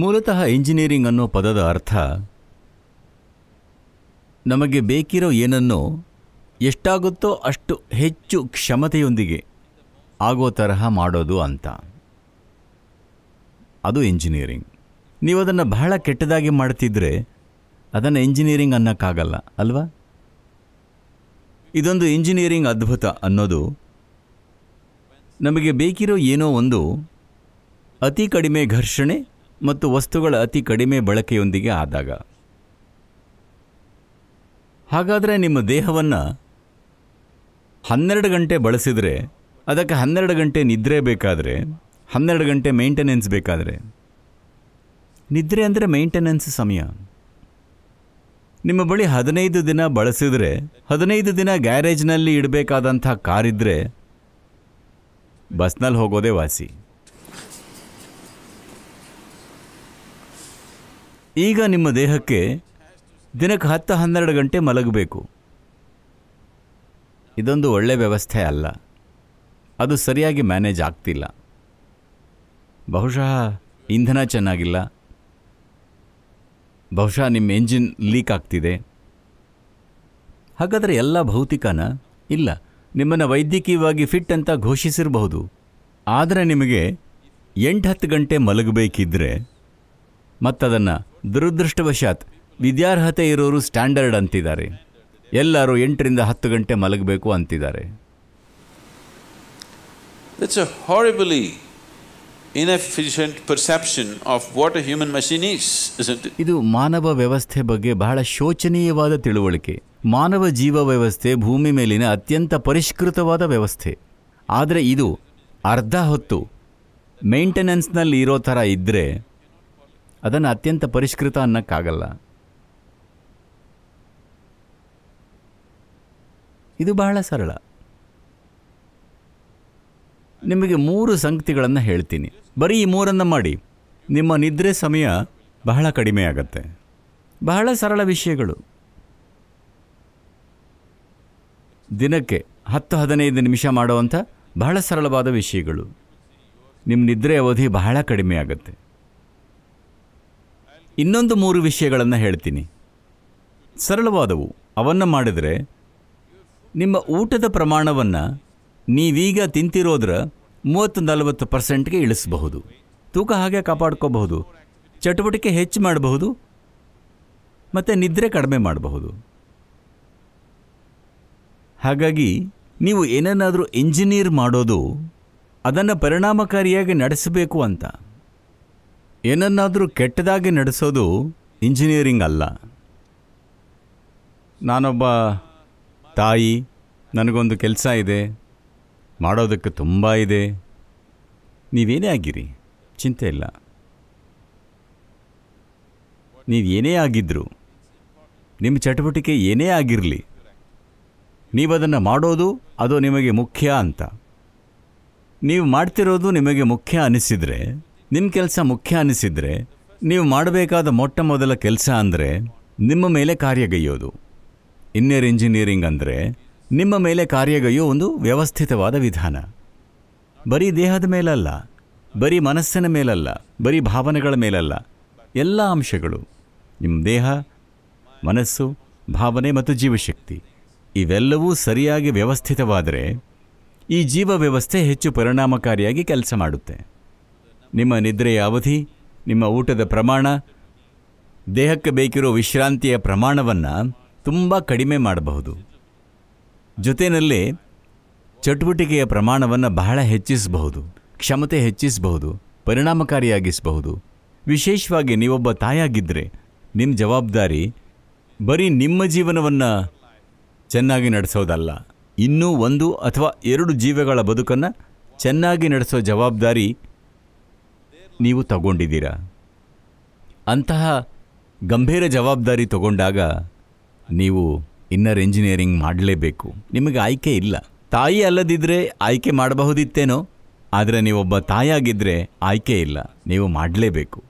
ಮೂಲತಃ ಇಂಜಿನಿಯರಿಂಗ್ ಅನ್ನೋ ಪದದ ಅರ್ಥ ನಮಗೆ ಬೇಕಿರೋ ಏನನ್ನು ಎಷ್ಟಾಗುತ್ತೋ ಅಷ್ಟು ಹೆಚ್ಚು ಕ್ಷಮತೆಯೊಂದಿಗೆ ಆಗೋ ತರಹ ಮಾಡೋದು ಅಂತ ಅದು ಇಂಜಿನಿಯರಿಂಗ್ ನೀವು ಅದನ್ನು ಬಹಳ ಕೆಟ್ಟದಾಗಿ ಮಾಡ್ತಿದ್ರೆ ಅದನ್ನು ಇಂಜಿನಿಯರಿಂಗ್ ಅನ್ನೋಕ್ಕಾಗಲ್ಲ ಅಲ್ವಾ ಇದೊಂದು ಇಂಜಿನಿಯರಿಂಗ್ ಅದ್ಭುತ ಅನ್ನೋದು ನಮಗೆ ಬೇಕಿರೋ ಏನೋ ಒಂದು ಅತಿ ಕಡಿಮೆ ಘರ್ಷಣೆ ಮತ್ತು ವಸ್ತುಗಳ ಅತಿ ಕಡಿಮೆ ಬಳಕೆಯೊಂದಿಗೆ ಆದಾಗ ಹಾಗಾದರೆ ನಿಮ್ಮ ದೇಹವನ್ನು ಹನ್ನೆರಡು ಗಂಟೆ ಬಳಸಿದರೆ ಅದಕ್ಕೆ ಹನ್ನೆರಡು ಗಂಟೆ ನಿದ್ರೆ ಬೇಕಾದರೆ ಹನ್ನೆರಡು ಗಂಟೆ ಮೇಂಟೆನೆನ್ಸ್ ಬೇಕಾದರೆ ನಿದ್ರೆ ಅಂದರೆ ಮೇಂಟೆನೆನ್ಸ್ ಸಮಯ ನಿಮ್ಮ ಬಳಿ ಹದಿನೈದು ದಿನ ಬಳಸಿದರೆ ಹದಿನೈದು ದಿನ ಗ್ಯಾರೇಜ್ನಲ್ಲಿ ಇಡಬೇಕಾದಂಥ ಕಾರಿದ್ದರೆ ಬಸ್ನಲ್ಲಿ ಹೋಗೋದೇ ವಾಸಿ ಈಗ ನಿಮ್ಮ ದೇಹಕ್ಕೆ ದಿನಕ್ಕೆ ಹತ್ತು ಹನ್ನೆರಡು ಗಂಟೆ ಮಲಗಬೇಕು ಇದೊಂದು ಒಳ್ಳೆಯ ವ್ಯವಸ್ಥೆ ಅಲ್ಲ ಅದು ಸರಿಯಾಗಿ ಮ್ಯಾನೇಜ್ ಆಗ್ತಿಲ್ಲ ಬಹುಶಃ ಇಂಧನ ಚೆನ್ನಾಗಿಲ್ಲ ಬಹುಶಃ ನಿಮ್ಮ ಎಂಜಿನ್ ಲೀಕ್ ಆಗ್ತಿದೆ ಹಾಗಾದರೆ ಎಲ್ಲ ಭೌತಿಕನ ಇಲ್ಲ ನಿಮ್ಮನ್ನು ವೈದ್ಯಕೀಯವಾಗಿ ಫಿಟ್ ಅಂತ ಘೋಷಿಸಿರಬಹುದು ಆದರೆ ನಿಮಗೆ ಎಂಟು ಹತ್ತು ಗಂಟೆ ಮಲಗಬೇಕಿದ್ರೆ ಮತ್ತದನ್ನು ದುರದೃಷ್ಟವಶಾತ್ ವಿದ್ಯಾರ್ಹತೆ ಇರೋರು ಸ್ಟ್ಯಾಂಡರ್ಡ್ ಅಂತಿದ್ದಾರೆ ಎಲ್ಲರೂ ಎಂಟರಿಂದ ಹತ್ತು ಗಂಟೆ ಮಲಗಬೇಕು ಅಂತಿದ್ದಾರೆ it's a horribly inefficient perception of what a human machine is, ಇದು ಮಾನವ ವ್ಯವಸ್ಥೆ ಬಗ್ಗೆ ಬಹಳ ಶೋಚನೀಯವಾದ ತಿಳುವಳಿಕೆ ಮಾನವ ಜೀವ ವ್ಯವಸ್ಥೆ ಭೂಮಿ ಮೇಲಿನ ಅತ್ಯಂತ ಪರಿಷ್ಕೃತವಾದ ವ್ಯವಸ್ಥೆ ಆದರೆ ಇದು ಅರ್ಧ ಹೊತ್ತು ಮೇಂಟೆನೆನ್ಸ್ನಲ್ಲಿ ಇರೋ ಥರ ಇದ್ದರೆ ಅದನ್ನು ಅತ್ಯಂತ ಪರಿಷ್ಕೃತ ಅನ್ನೋಕ್ಕಾಗಲ್ಲ ಇದು ಬಹಳ ಸರಳ ನಿಮಗೆ ಮೂರು ಸಂಗತಿಗಳನ್ನು ಹೇಳ್ತೀನಿ ಬರೀ ಈ ಮೂರನ್ನು ಮಾಡಿ ನಿಮ್ಮ ನಿದ್ರೆ ಸಮಯ ಬಹಳ ಕಡಿಮೆ ಆಗತ್ತೆ ಬಹಳ ಸರಳ ವಿಷಯಗಳು ದಿನಕ್ಕೆ ಹತ್ತು ಹದಿನೈದು ನಿಮಿಷ ಮಾಡುವಂಥ ಬಹಳ ಸರಳವಾದ ವಿಷಯಗಳು ನಿಮ್ಮ ನಿದ್ರೆ ಅವಧಿ ಬಹಳ ಕಡಿಮೆ ಆಗುತ್ತೆ ಇನ್ನೊಂದು ಮೂರು ವಿಷಯಗಳನ್ನು ಹೇಳ್ತೀನಿ ಸರಳವಾದವು ಅವನ್ನು ಮಾಡಿದರೆ ನಿಮ್ಮ ಊಟದ ಪ್ರಮಾಣವನ್ನು ನೀವೀಗ ತಿಂತಿರೋದ್ರ ಮೂವತ್ತು ನಲವತ್ತು ಪರ್ಸೆಂಟ್ಗೆ ಇಳಿಸಬಹುದು ತೂಕ ಹಾಗೆ ಕಾಪಾಡ್ಕೋಬಹುದು ಚಟುವಟಿಕೆ ಹೆಚ್ಚು ಮಾಡಬಹುದು ಮತ್ತು ನಿದ್ರೆ ಕಡಿಮೆ ಮಾಡಬಹುದು ಹಾಗಾಗಿ ನೀವು ಏನನ್ನಾದರೂ ಇಂಜಿನಿಯರ್ ಮಾಡೋದು ಅದನ್ನು ಪರಿಣಾಮಕಾರಿಯಾಗಿ ನಡೆಸಬೇಕು ಅಂತ ಏನನ್ನಾದರೂ ಕೆಟ್ಟದಾಗಿ ನಡೆಸೋದು ಇಂಜಿನಿಯರಿಂಗ್ ಅಲ್ಲ ನಾನೊಬ್ಬ ತಾಯಿ ನನಗೊಂದು ಕೆಲಸ ಇದೆ ಮಾಡೋದಕ್ಕೆ ತುಂಬ ಇದೆ ನೀವೇನೇ ಆಗಿರಿ ಚಿಂತೆ ಇಲ್ಲ ನೀವು ಏನೇ ಆಗಿದ್ದರೂ ನಿಮ್ಮ ಚಟುವಟಿಕೆ ಏನೇ ಆಗಿರಲಿ ನೀವು ಮಾಡೋದು ಅದು ನಿಮಗೆ ಮುಖ್ಯ ಅಂತ ನೀವು ಮಾಡ್ತಿರೋದು ನಿಮಗೆ ಮುಖ್ಯ ಅನಿಸಿದರೆ ನಿಮ್ಮ ಕೆಲಸ ಮುಖ್ಯ ಅನಿಸಿದರೆ ನೀವು ಮಾಡಬೇಕಾದ ಮೊಟ್ಟ ಮೊದಲ ಕೆಲಸ ಅಂದರೆ ನಿಮ್ಮ ಮೇಲೆ ಕಾರ್ಯಗೈಯೋದು ಇನ್ನರ್ ಇಂಜಿನಿಯರಿಂಗ್ ಅಂದರೆ ನಿಮ್ಮ ಮೇಲೆ ಕಾರ್ಯಗೈಯೋ ಒಂದು ವ್ಯವಸ್ಥಿತವಾದ ವಿಧಾನ ಬರೀ ದೇಹದ ಮೇಲಲ್ಲ ಬರೀ ಮನಸ್ಸಿನ ಮೇಲಲ್ಲ ಬರೀ ಭಾವನೆಗಳ ಮೇಲಲ್ಲ ಎಲ್ಲ ಅಂಶಗಳು ನಿಮ್ಮ ದೇಹ ಮನಸ್ಸು ಭಾವನೆ ಮತ್ತು ಜೀವಶಕ್ತಿ ಇವೆಲ್ಲವೂ ಸರಿಯಾಗಿ ವ್ಯವಸ್ಥಿತವಾದರೆ ಈ ಜೀವ ವ್ಯವಸ್ಥೆ ಹೆಚ್ಚು ಪರಿಣಾಮಕಾರಿಯಾಗಿ ಕೆಲಸ ಮಾಡುತ್ತೆ ನಿಮ್ಮ ನಿದ್ರೆಯ ಅವಧಿ ನಿಮ್ಮ ಊಟದ ಪ್ರಮಾಣ ದೇಹಕ್ಕೆ ಬೇಕಿರೋ ವಿಶ್ರಾಂತಿಯ ಪ್ರಮಾಣವನ್ನು ತುಂಬ ಕಡಿಮೆ ಮಾಡಬಹುದು ಜೊತೆಯಲ್ಲೇ ಚಟುವಟಿಕೆಯ ಪ್ರಮಾಣವನ್ನು ಬಹಳ ಹೆಚ್ಚಿಸಬಹುದು ಕ್ಷಮತೆ ಹೆಚ್ಚಿಸಬಹುದು ಪರಿಣಾಮಕಾರಿಯಾಗಿಸಬಹುದು ವಿಶೇಷವಾಗಿ ನೀವೊಬ್ಬ ತಾಯಾಗಿದ್ದರೆ ನಿಮ್ಮ ಜವಾಬ್ದಾರಿ ಬರೀ ನಿಮ್ಮ ಜೀವನವನ್ನು ಚೆನ್ನಾಗಿ ನಡೆಸೋದಲ್ಲ ಇನ್ನೂ ಒಂದು ಅಥವಾ ಎರಡು ಜೀವಗಳ ಬದುಕನ್ನು ಚೆನ್ನಾಗಿ ನಡೆಸೋ ಜವಾಬ್ದಾರಿ ನೀವು ತಗೊಂಡಿದ್ದೀರಾ ಅಂತಹ ಗಂಭೀರ ಜವಾಬ್ದಾರಿ ತಗೊಂಡಾಗ ನೀವು ಇನ್ನರ್ ಇಂಜಿನಿಯರಿಂಗ್ ಮಾಡಲೇಬೇಕು ನಿಮಗೆ ಆಯ್ಕೆ ಇಲ್ಲ ತಾಯಿ ಅಲ್ಲದಿದ್ದರೆ ಆಯ್ಕೆ ಮಾಡಬಹುದಿತ್ತೇನೋ ಆದರೆ ನೀವೊಬ್ಬ ತಾಯಿಯಾಗಿದ್ದರೆ ಆಯ್ಕೆ ಇಲ್ಲ ನೀವು ಮಾಡಲೇಬೇಕು